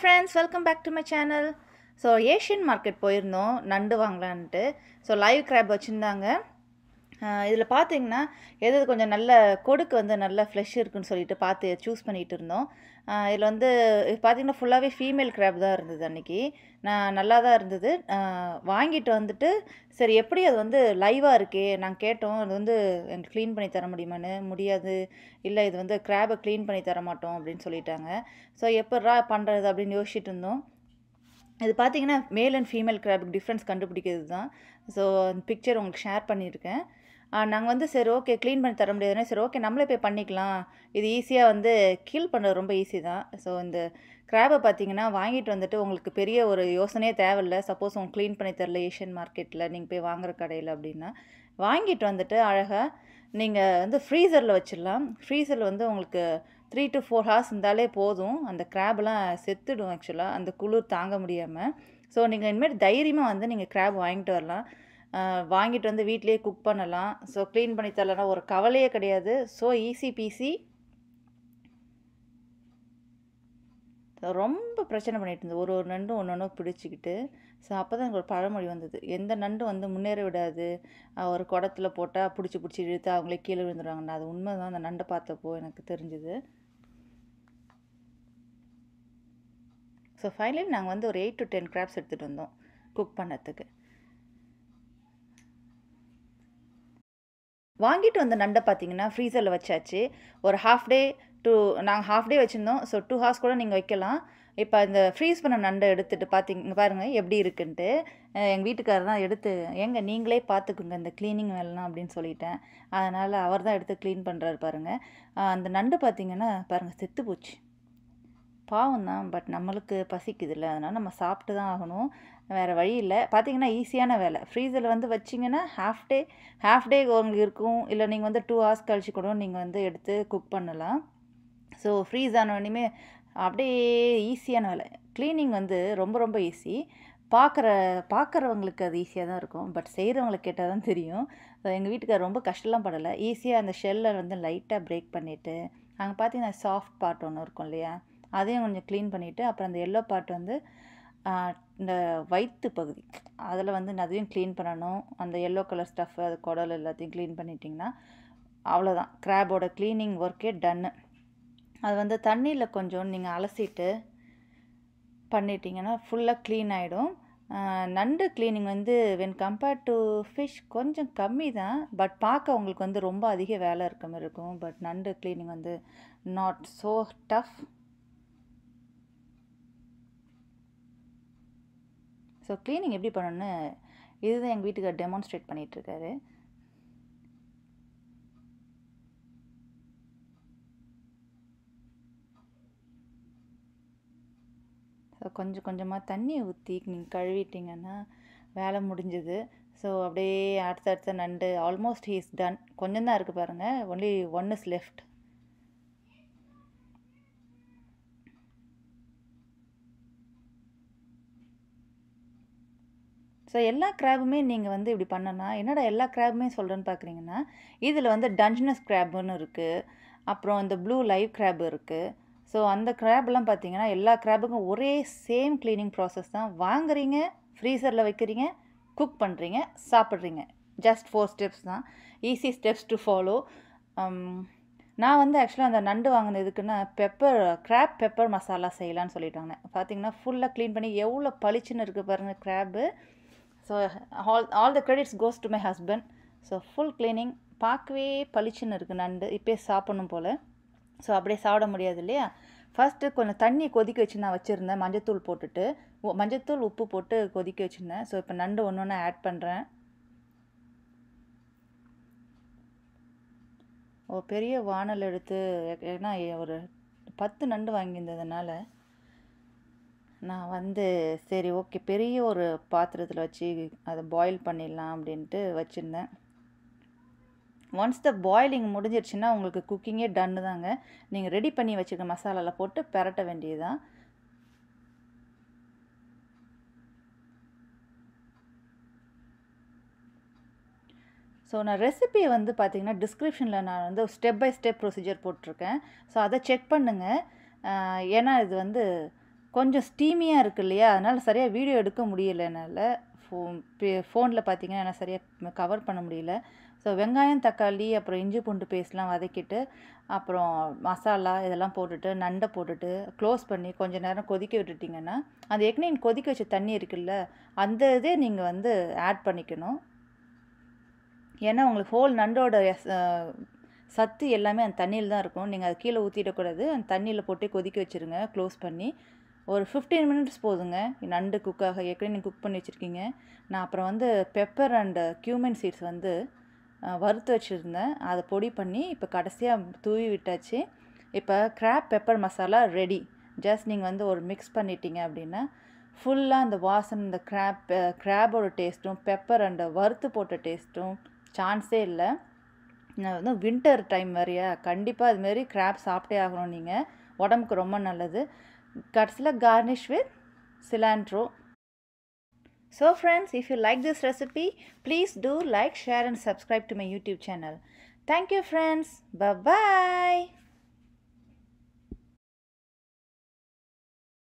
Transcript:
Friends welcome back to my channel so Asian market போயிருந்தோம் நண்டு வாங்கலான்ட்டு so live graph வச்சுருந்தாங்க இதில் பார்த்தீங்கன்னா எது கொஞ்சம் நல்ல கொடுக்கு வந்து நல்ல ஃப்ளஷ் இருக்குன்னு சொல்லிட்டு பார்த்து சூஸ் பண்ணிகிட்டு இருந்தோம் இதில் வந்து பார்த்திங்கன்னா ஃபுல்லாகவே ஃபீமேல் க்ராப் தான் இருந்தது அன்றைக்கி நான் நல்லா தான் இருந்தது வாங்கிட்டு வந்துட்டு சரி எப்படி அது வந்து லைவாக இருக்கே நாங்கள் கேட்டோம் அது வந்து எனக்கு க்ளீன் பண்ணி தர முடியுமான்னு முடியாது இல்லை இது வந்து க்ராபை க்ளீன் பண்ணி தர மாட்டோம் அப்படின்னு சொல்லிட்டாங்க ஸோ எப்படா பண்ணுறது அப்படின்னு யோசிச்சுட்டு இருந்தோம் இது பார்த்தீங்கன்னா male and female graph difference கண்டுபிடிக்கிறது தான் ஸோ அந்த பிக்சர் உங்களுக்கு ஷேர் பண்ணியிருக்கேன் நாங்கள் வந்து சரி ஓகே க்ளீன் பண்ணி தர முடியாதுன்னா சரி ஓகே நம்மளே போய் பண்ணிக்கலாம் இது ஈஸியாக வந்து கீல் பண்ணுறது ரொம்ப ஈஸி தான் ஸோ இந்த கிராபை பார்த்தீங்கன்னா வாங்கிட்டு வந்துட்டு உங்களுக்கு பெரிய ஒரு யோசனையே தேவையில்லை சப்போஸ் உங்களுக்கு க்ளீன் பண்ணி தரல ஏஷியன் மார்க்கெட்டில் நீங்கள் போய் வாங்குற கடையில் அப்படின்னா வாங்கிட்டு வந்துட்டு அழகாக நீங்கள் வந்து ஃப்ரீசரில் வச்சிடலாம் ஃப்ரீசரில் வந்து உங்களுக்கு த்ரீ டு ஃபோர் ஹார்ஸ் இருந்தாலே போதும் அந்த கிராப்லாம் செத்துடும் ஆக்சுவலாக அந்த குளிர் தாங்க முடியாமல் ஸோ நீங்கள் இனிமேல் தைரியமாக வந்து நீங்கள் கிராப் வாங்கிட்டு வரலாம் வாங்கிட்டு வந்து வீட்லேயே குக் பண்ணலாம் ஸோ க்ளீன் பண்ணி தரலாம் ஒரு கவலையே கிடையாது ஸோ ஈஸி பீஸி ரொம்ப பிரச்சனை பண்ணிகிட்டு இருந்தது ஒரு ஒரு நண்டும் ஒன்று ஒன்று பிடிச்சிக்கிட்டு ஸோ அப்போ தான் எனக்கு ஒரு பழமொழி வந்தது எந்த நண்டும் வந்து முன்னேற விடாது ஒரு குடத்தில் போட்டால் பிடிச்சி பிடிச்சி இழுத்து அவங்களே கீழே விழுந்துடுவாங்கண்ணா அது உண்மை தான் அந்த நண்டை பார்த்தப்போ எனக்கு தெரிஞ்சுது ஸோ ஃபைனலி நாங்கள் வந்து ஒரு எயிட் டு டென் கிராப்ஸ் எடுத்துகிட்டு வந்தோம் குக் பண்ணத்துக்கு வாங்கிட்டு வந்த நண்டை பார்த்தீங்கன்னா ஃப்ரீசரில் வச்சாச்சு ஒரு ஹாஃப் டே டூ நாங்கள் ஹாஃப் டே வச்சுருந்தோம் ஸோ டூ ஹார்ஸ் கூட நீங்கள் வைக்கலாம் இப்போ இந்த ஃப்ரீஸ் பண்ண நண்டை எடுத்துகிட்டு பார்த்திங்க பாருங்கள் எப்படி இருக்குன்ட்டு எங்கள் வீட்டுக்காரர் தான் எடுத்து எங்கே நீங்களே பார்த்துக்குங்க இந்த க்ளீனிங் வேலைலாம் அப்படின்னு சொல்லிட்டேன் அதனால் அவர் தான் எடுத்து க்ளீன் பண்ணுறாரு பாருங்கள் அந்த நண்டு பார்த்திங்கன்னா பாருங்கள் செத்து போச்சு பாவம் தான் பட் நம்மளுக்கு பசிக்குதுல்ல அதனால் நம்ம சாப்பிட்டு தான் ஆகணும் வேறு வழி இல்லை பார்த்தீங்கன்னா ஈஸியான வேலை ஃப்ரீசரில் வந்து வச்சிங்கன்னா ஹாஃப் டே ஹாஃப் டே உங்களுக்கு இருக்கும் இல்லை நீங்கள் வந்து டூ ஹவர்ஸ் கழிச்சு கூட நீங்கள் வந்து எடுத்து குக் பண்ணலாம் ஸோ ஃப்ரீஸ் ஆனோடனே அப்படியே ஈஸியான வேலை க்ளீனிங் வந்து ரொம்ப ரொம்ப ஈஸி பார்க்குற பார்க்குறவங்களுக்கு அது ஈஸியாக தான் இருக்கும் பட் செய்கிறவங்களுக்கு கேட்டால் தான் தெரியும் எங்கள் வீட்டுக்கு ரொம்ப கஷ்டம்லாம் படலை ஈஸியாக அந்த ஷெல்லை வந்து லைட்டாக பிரேக் பண்ணிவிட்டு அங்கே பார்த்தீங்கன்னா சாஃப்ட் பார்ட் ஒன்று இருக்கும் இல்லையா அதையும் கொஞ்சம் க்ளீன் பண்ணிவிட்டு அப்புறம் அந்த எல்லோ பார்ட் வந்து இந்த வயிற்று பகுதி அதில் வந்து அதையும் க்ளீன் பண்ணணும் அந்த எல்லோ கலர் ஸ்டஃப் அது குடல் எல்லாத்தையும் க்ளீன் பண்ணிட்டிங்கன்னா அவ்வளோதான் க்ராபோட க்ளீனிங் ஒர்க்கே டன்னு அது வந்து தண்ணியில் கொஞ்சம் நீங்கள் அலசிட்டு பண்ணிட்டீங்கன்னா ஃபுல்லாக க்ளீன் ஆகிடும் நண்டு க்ளீனிங் வந்து வென் கம்பேர்ட் டு ஃபிஷ் கொஞ்சம் கம்மி தான் பட் பார்க்க உங்களுக்கு வந்து ரொம்ப அதிக வேலை இருக்க மாதிரி இருக்கும் பட் நண்டு க்ளீனிங் வந்து not so tough so cleaning எப்படி பண்ணணும்னு இதுதான் எங்கள் வீட்டுக்கார் டெமான்ஸ்ட்ரேட் பண்ணிகிட்ருக்காரு ஸோ கொஞ்சம் கொஞ்சமாக தண்ணியை ஊற்றி நீங்கள் கழுவிட்டிங்கன்னா வேலை முடிஞ்சுது ஸோ அப்படியே அடுத்த அடுத்த நண்டு ஆல்மோஸ்ட் ஹீஸ் டன் கொஞ்சம் தான் இருக்குது பாருங்கள் only one is left so எல்லா கிராபுமே நீங்கள் வந்து இப்படி பண்ணனா என்னடா எல்லா கிராபுமே சொல்கிறேன்னு பார்க்குறீங்கன்னா இதில் வந்து டஞ்சினஸ் கிராபுன்னு இருக்குது அப்புறம் இந்த ப்ளூ லைவ் கிராப் இருக்குது ஸோ அந்த கிராப்லாம் பார்த்தீங்கன்னா எல்லா கிராபுக்கும் ஒரே சேம் க்ளீனிங் ப்ராசஸ் தான் வாங்குறீங்க ஃப்ரீசரில் வைக்கிறீங்க குக் பண்ணுறீங்க சாப்பிட்றீங்க ஜஸ்ட் ஃபோர் ஸ்டெப்ஸ் தான் ஈஸி ஸ்டெப்ஸ் டு ஃபாலோ நான் வந்து ஆக்சுவலாக அந்த நண்டு வாங்கினதுக்குன்னா பெப்பர் கிராப் பெப்பர் மசாலா செய்யலான்னு சொல்லிட்டாங்க பார்த்தீங்கன்னா ஃபுல்லாக க்ளீன் பண்ணி எவ்வளோ பளிச்சுன்னு இருக்குது பாருங்கள் crab so all all the credits goes to my husband so full cleaning பார்க்கவே பளிச்சுன்னு இருக்குது நண்டு இப்போயே சாப்பிடணும் போல் ஸோ அப்படியே சாப்பிட முடியாது இல்லையா ஃபஸ்ட்டு கொஞ்சம் தண்ணி கொதிக்க வச்சு நான் வச்சுருந்தேன் மஞ்சத்தூள் போட்டுட்டு மஞ்சத்தூள் உப்பு போட்டு கொதிக்க வச்சுருந்தேன் ஸோ இப்போ நண்டு ஒன்று ஒன்று ஆட் பண்ணுறேன் ஓ பெரிய வானல் எடுத்து ஏன்னா ஒரு பத்து நண்டு வாங்கியிருந்ததுனால நான் வந்து சரி ஓகே பெரிய ஒரு பாத்திரத்தில் வச்சு அதை பாயில் பண்ணிடலாம் அப்படின்ட்டு வச்சுருந்தேன் ஒன்ஸ் த பாயிலிங் முடிஞ்சிருச்சுன்னா உங்களுக்கு குக்கிங்கே டன்னு தாங்க நீங்கள் ரெடி பண்ணி வச்சுருக்க மசாலாவில் போட்டு பரட்ட வேண்டியது தான் ஸோ நான் ரெசிபியை வந்து பார்த்திங்கன்னா டிஸ்கிரிப்ஷனில் நான் வந்து ஸ்டெப் பை ஸ்டெப் ப்ரொசீஜர் போட்டிருக்கேன் ஸோ அதை செக் பண்ணுங்கள் ஏன்னா இது வந்து கொஞ்சம் ஸ்டீமியாக இருக்குது இல்லையா அதனால் சரியாக வீடியோ எடுக்க முடியல என்னால் ஃபோன் ஃபோனில் பார்த்தீங்கன்னா என்னால் சரியாக கவர் பண்ண முடியல ஸோ வெங்காயம் தக்காளி அப்புறம் இஞ்சி பூண்டு பேஸ்ட்லாம் வதக்கிட்டு அப்புறம் மசாலா இதெல்லாம் போட்டுட்டு நண்டை போட்டுட்டு க்ளோஸ் பண்ணி கொஞ்சம் நேரம் கொதிக்க விட்டுட்டிங்கன்னா அந்த எக்னின் கொதிக்க வச்ச தண்ணி இருக்குல்ல அந்த இதே நீங்கள் வந்து ஆட் பண்ணிக்கணும் ஏன்னா உங்களுக்கு ஹோல் நண்டோட சத்து எல்லாமே அந்த தண்ணியில் தான் இருக்கும் நீங்கள் அதை கீழே ஊற்றிடக்கூடாது அந்த தண்ணியில் போட்டு கொதிக்க வச்சுருங்க க்ளோஸ் பண்ணி ஒரு ஃபிஃப்டீன் மினிட்ஸ் போதுங்க நண்டு குக்காக ஏற்கனவே நீங்கள் குக் பண்ணி வச்சுருக்கீங்க நான் அப்புறம் வந்து பெப்பர் அண்டு க்யூமின் சீட்ஸ் வந்து வறுத்து வச்சுருந்தேன் அதை பொடி பண்ணி இப்போ கடைசியாக தூவி விட்டாச்சு இப்போ crab pepper masala ready just நீங்கள் வந்து ஒரு மிக்ஸ் பண்ணிட்டீங்க அப்படின்னா ஃபுல்லாக அந்த வாசன் இந்த கிராப் கிராபோட டேஸ்ட்டும் பெப்பர் அண்ட் வறுத்து போட்ட டேஸ்ட்டும் சான்ஸே இல்லை நான் வந்து வின்டர் டைம் வரையா கண்டிப்பாக அதுமாரி கிராப் சாப்பிட்டே ஆகணும் நீங்கள் உடம்புக்கு ரொம்ப நல்லது Godzilla garnish with cilantro. So friends, if you like this recipe, please do like, share and subscribe to my YouTube channel. Thank you friends. Bye-bye.